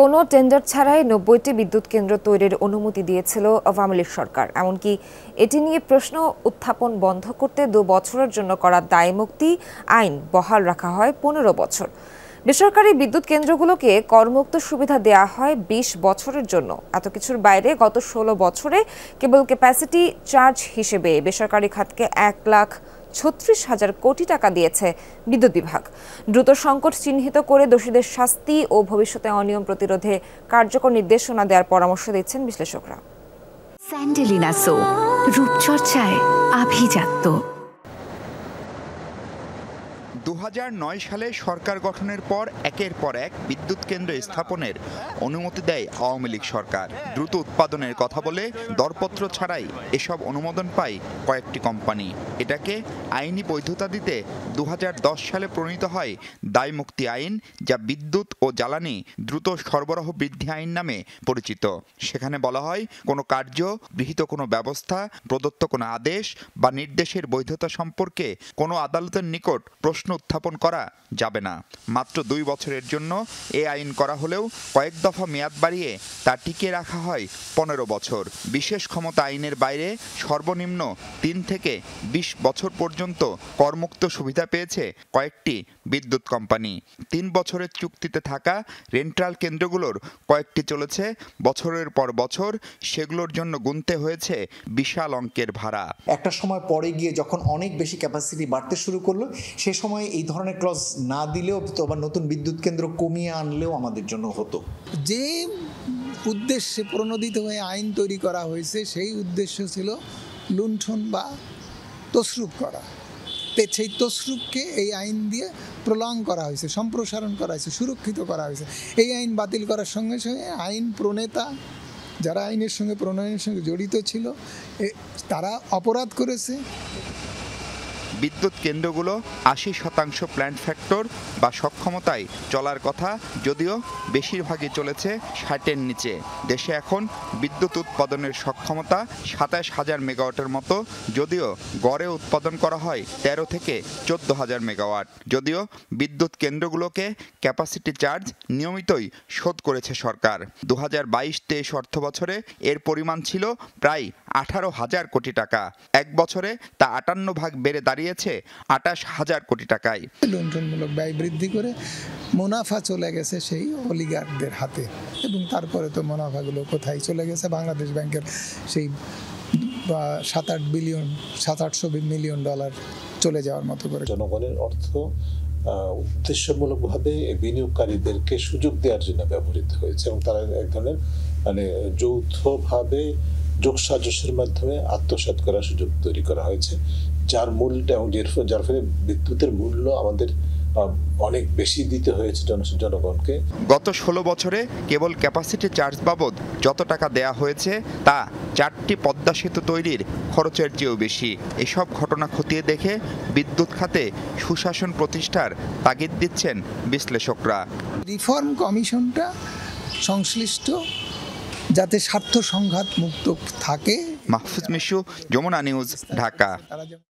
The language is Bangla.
কোনো টেন্ডার ছাড়াই নব্বইটি বিদ্যুৎ কেন্দ্র তৈরির অনুমতি দিয়েছিল আওয়ামী লীগ সরকার এমনকি এটি নিয়ে প্রশ্ন উত্থাপন বন্ধ করতে দু বছরের জন্য করা দায়মুক্তি আইন বহাল রাখা হয় পনেরো বছর বেসরকারি বিদ্যুৎ কেন্দ্রগুলোকে কর্মুক্ত সুবিধা দেয়া হয় ২০ বছরের জন্য এত কিছুর বাইরে গত ১৬ বছরে কেবল ক্যাপাসিটি চার্জ হিসেবে বেসরকারি খাতকে এক লাখ ছত্রিশ হাজার কোটি টাকা দিয়েছে বিদ্যুৎ বিভাগ দ্রুত সংকট চিহ্নিত করে দোষীদের শাস্তি ও ভবিষ্যতে অনিয়ম প্রতিরোধে কার্যকর নির্দেশনা দেওয়ার পরামর্শ দিচ্ছেন বিশ্লেষকরা স্যান্ডেলিনা সো রূপচর্চায় আভিজাত্য দু সালে সরকার গঠনের পর একের পর এক বিদ্যুৎ কেন্দ্র স্থাপনের অনুমতি দেয় আওয়ামী লীগ সরকার দ্রুত উৎপাদনের কথা বলে দরপত্র ছাড়াই এসব অনুমোদন পায় কয়েকটি কোম্পানি এটাকে আইনি বৈধতা দিতে দু সালে প্রণীত হয় দায়মুক্তি আইন যা বিদ্যুৎ ও জ্বালানি দ্রুত সরবরাহ বৃদ্ধি আইন নামে পরিচিত সেখানে বলা হয় কোনো কার্য গৃহীত কোনো ব্যবস্থা প্রদত্ত কোনো আদেশ বা নির্দেশের বৈধতা সম্পর্কে কোনো আদালতের নিকট প্রশ্ন উপস্থাপন করা যাবে না মাত্র দুই বছরের জন্য এ আইন করা হলেও কয়েক দফা মেয়াদ বাড়িয়ে তা টিকিয়ে রাখা হয় পনেরো বছর বিশেষ ক্ষমতা আইনের বাইরে সর্বনিম্ন তিন থেকে বিশ বছর পর্যন্ত করমুক্ত সুবিধা পেয়েছে কয়েকটি বিদ্যুৎ কোম্পানি তিন বছরের চুক্তিতে থাকা রেন্টাল কেন্দ্রগুলোর কয়েকটি চলেছে বছরের পর বছর সেগুলোর জন্য গুনতে হয়েছে বিশাল অঙ্কের ভাড়া একটা সময় পরে গিয়ে যখন অনেক বেশি ক্যাপাসিটি বাড়তে শুরু করলো সে সময় এই ধরনের ক্লস না দিলেও তো আবার নতুন বিদ্যুৎ কেন্দ্র কমিয়ে আনলেও আমাদের জন্য হতো যে উদ্দেশ্যে প্রণোদিত হয়ে আইন তৈরি করা হয়েছে সেই উদ্দেশ্য ছিল লুণ্ঠন বা তসরুপ করা সেই তসরুককে এই আইন দিয়ে প্রলং করা হয়েছে সম্প্রসারণ করা হয়েছে সুরক্ষিত করা হয়েছে এই আইন বাতিল করার সঙ্গে সঙ্গে আইন প্রণেতা যারা আইনের সঙ্গে প্রণয়নের সঙ্গে জড়িত ছিল তারা অপরাধ করেছে বিদ্যুৎ কেন্দ্রগুলো আশি শতাংশ প্ল্যান্ট ফ্যাক্টর বা সক্ষমতায় চলার কথা যদিও বেশিরভাগই চলেছে ষাটের নিচে দেশে এখন বিদ্যুৎ উৎপাদনের সক্ষমতা সাতাশ হাজার মেগাওয়াটের মতো যদিও গড়ে উৎপাদন করা হয় ১৩ থেকে চোদ্দ হাজার মেগাওয়াট যদিও বিদ্যুৎ কেন্দ্রগুলোকে ক্যাপাসিটি চার্জ নিয়মিতই শোধ করেছে সরকার দু হাজার বাইশ তেইশ অর্থ বছরে এর পরিমাণ ছিল প্রায় আঠারো হাজার কোটি টাকা এক বছরে তা আটান্ন ভাগ বেড়ে দাঁড়িয়ে দাঁড়িয়েছে আটাশ হাজার কোটি টাকায় লুণ্ঠনমূলক ব্যয় বৃদ্ধি করে মুনাফা চলে গেছে সেই অলিগারদের হাতে এবং তারপরে তো মুনাফাগুলো কোথায় চলে গেছে বাংলাদেশ ব্যাংকের সেই সাত আট বিলিয়ন সাত আটশো মিলিয়ন ডলার চলে যাওয়ার মতো করে জনগণের অর্থ উদ্দেশ্যমূলকভাবে বিনিয়োগকারীদেরকে সুযোগ দেওয়ার জন্য ব্যবহৃত হয়েছে এবং তারা এক ধরনের মানে যৌথভাবে যোগসাজসের মাধ্যমে আত্মসাত করার সুযোগ তৈরি করা হয়েছে যার মূলটা এবং যার ফলে বিদ্যুতের মূল্য আমাদের অনেক বেশি দিতে হয়েছে জনগণকে গত ষোলো বছরে কেবল ক্যাপাসিটি চার্জ বাবদ যত টাকা দেয়া হয়েছে তা চারটি পদ্মা সেতু তৈরির খরচের চেয়েও বেশি এসব ঘটনা খতিয়ে দেখে বিদ্যুৎ খাতে সুশাসন প্রতিষ্ঠার তাগিদ দিচ্ছেন বিশ্লেষকরা রিফর্ম কমিশনটা সংশ্লিষ্ট যাতে স্বার্থ সংঘাত মুক্ত থাকে মাহফুজ মিশু যমুনা নিউজ ঢাকা